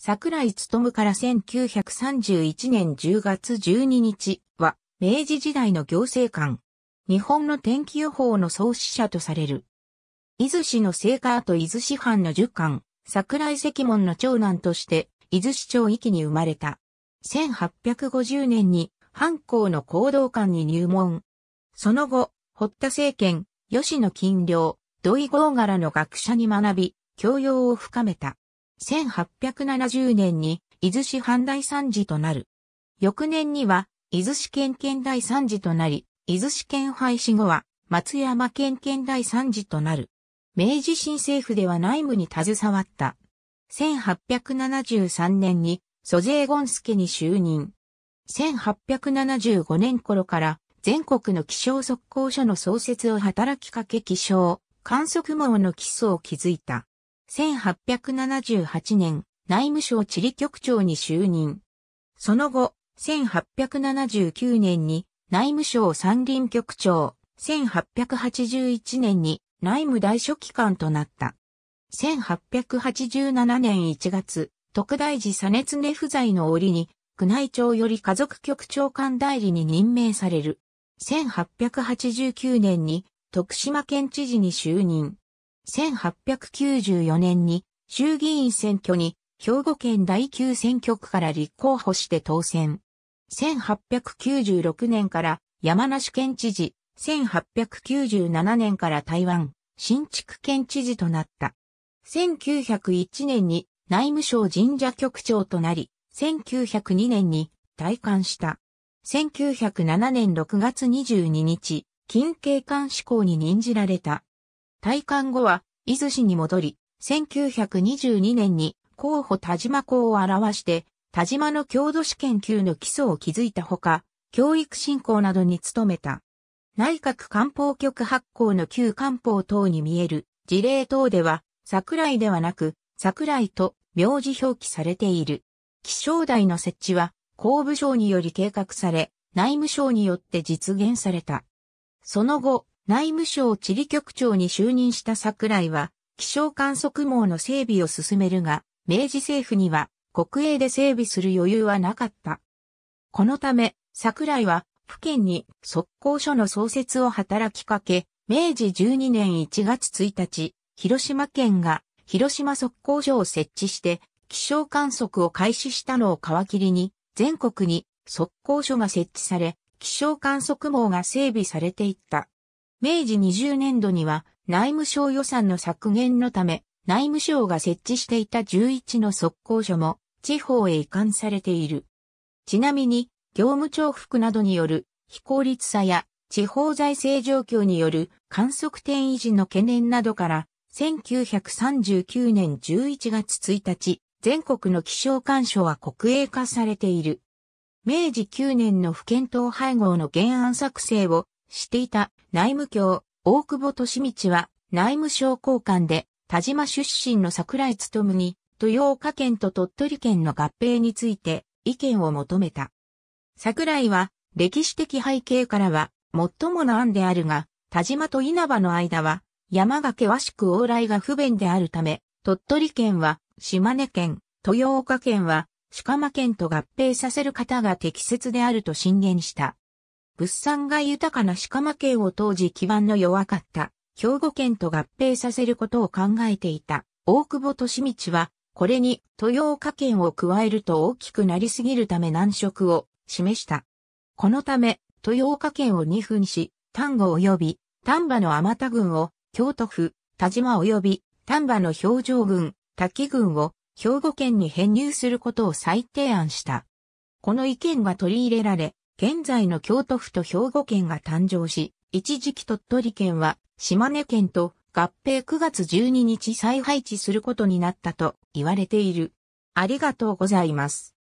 桜井勤から1931年10月12日は、明治時代の行政官。日本の天気予報の創始者とされる。伊豆市の聖火と伊豆市藩の十官、桜井関門の長男として、伊豆市長域に生まれた。1850年に、藩校の行動官に入門。その後、堀田政権、吉野金領、土井郷柄の学者に学び、教養を深めた。1870年に伊豆市藩大三次となる。翌年には伊豆市県県大三次となり、伊豆市県廃止後は松山県県大三次となる。明治新政府では内務に携わった。1873年に租税スケに就任。1875年頃から全国の気象測候所の創設を働きかけ気象、観測網の基礎を築いた。1878年、内務省地理局長に就任。その後、1879年に内務省三林局長、1881年に内務大書記官となった。1887年1月、特大寺左熱根不在の折に、宮内庁より家族局長官代理に任命される。1889年に徳島県知事に就任。1894年に衆議院選挙に兵庫県第9選挙区から立候補して当選。1896年から山梨県知事、1897年から台湾新築県知事となった。1901年に内務省神社局長となり、1902年に退官した。1907年6月22日、近景官志向に任じられた。退官後は、伊豆市に戻り、1922年に候補田島校を表して、田島の郷土史研究の基礎を築いたほか、教育振興などに努めた。内閣官報局発行の旧官報等に見える事例等では、桜井ではなく、桜井と名字表記されている。気象台の設置は、公部省により計画され、内務省によって実現された。その後、内務省地理局長に就任した桜井は、気象観測網の整備を進めるが、明治政府には国営で整備する余裕はなかった。このため、桜井は、府県に速攻所の創設を働きかけ、明治12年1月1日、広島県が広島速攻所を設置して、気象観測を開始したのを皮切りに、全国に速攻所が設置され、気象観測網が整備されていった。明治20年度には内務省予算の削減のため、内務省が設置していた11の速攻所も地方へ移管されている。ちなみに、業務重複などによる非効率さや地方財政状況による観測点維持の懸念などから、1939年11月1日、全国の気象干渉は国営化されている。明治9年の不検討配合の原案作成をしていた内務卿、大久保利道は内務省交換で、田島出身の桜井務に、豊岡県と鳥取県の合併について意見を求めた。桜井は歴史的背景からは最もの案であるが、田島と稲葉の間は山が険しく往来が不便であるため、鳥取県は島根県、豊岡県は鹿間県と合併させる方が適切であると進言した。物産が豊かな鹿間県を当時基盤の弱かった兵庫県と合併させることを考えていた大久保利道は、これに豊岡県を加えると大きくなりすぎるため難色を示した。このため、豊岡県を2分し、丹後及び丹波の天田郡を京都府、田島及び丹波の表情郡、滝郡を兵庫県に編入することを再提案した。この意見が取り入れられ、現在の京都府と兵庫県が誕生し、一時期鳥取県は島根県と合併9月12日再配置することになったと言われている。ありがとうございます。